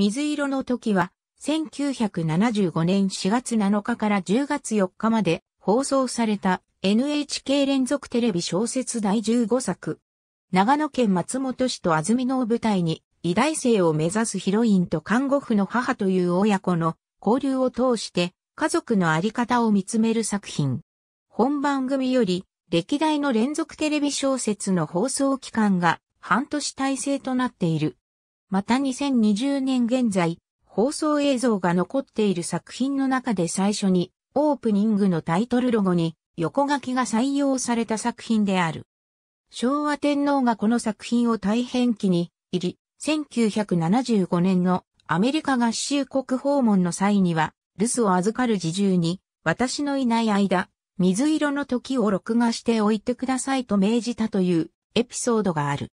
水色の時は、1975年4月7日から10月4日まで放送された NHK 連続テレビ小説第15作。長野県松本市と安曇野を舞台に、医大生を目指すヒロインと看護婦の母という親子の交流を通して家族のあり方を見つめる作品。本番組より歴代の連続テレビ小説の放送期間が半年体制となっている。また2020年現在、放送映像が残っている作品の中で最初に、オープニングのタイトルロゴに横書きが採用された作品である。昭和天皇がこの作品を大変気に入り、1975年のアメリカ合衆国訪問の際には、留守を預かる自重に、私のいない間、水色の時を録画しておいてくださいと命じたというエピソードがある。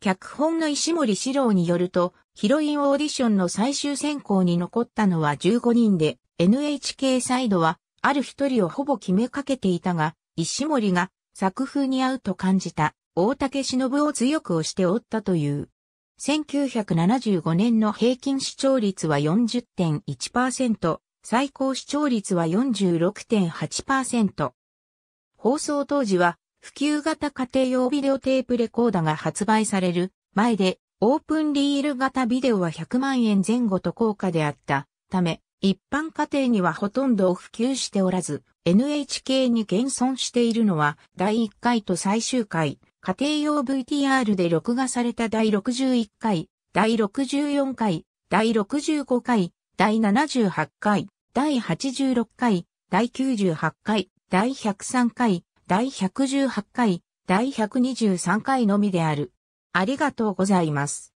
脚本の石森史郎によると、ヒロインオーディションの最終選考に残ったのは15人で、NHK サイドは、ある一人をほぼ決めかけていたが、石森が作風に合うと感じた、大竹忍を強く押しておったという。1975年の平均視聴率は40.1%、最高視聴率は46.8%。放送当時は普及型家庭用ビデオテープレコーダが発売される前で、オープンリール型ビデオは100万円前後と高価であったため、一般家庭にはほとんど普及しておらず、NHK に現存しているのは第1回と最終回、家庭用 VTR で録画された第61回、第64回、第65回、第78回、第86回、第98回、第103回、第118回、第123回のみである。ありがとうございます。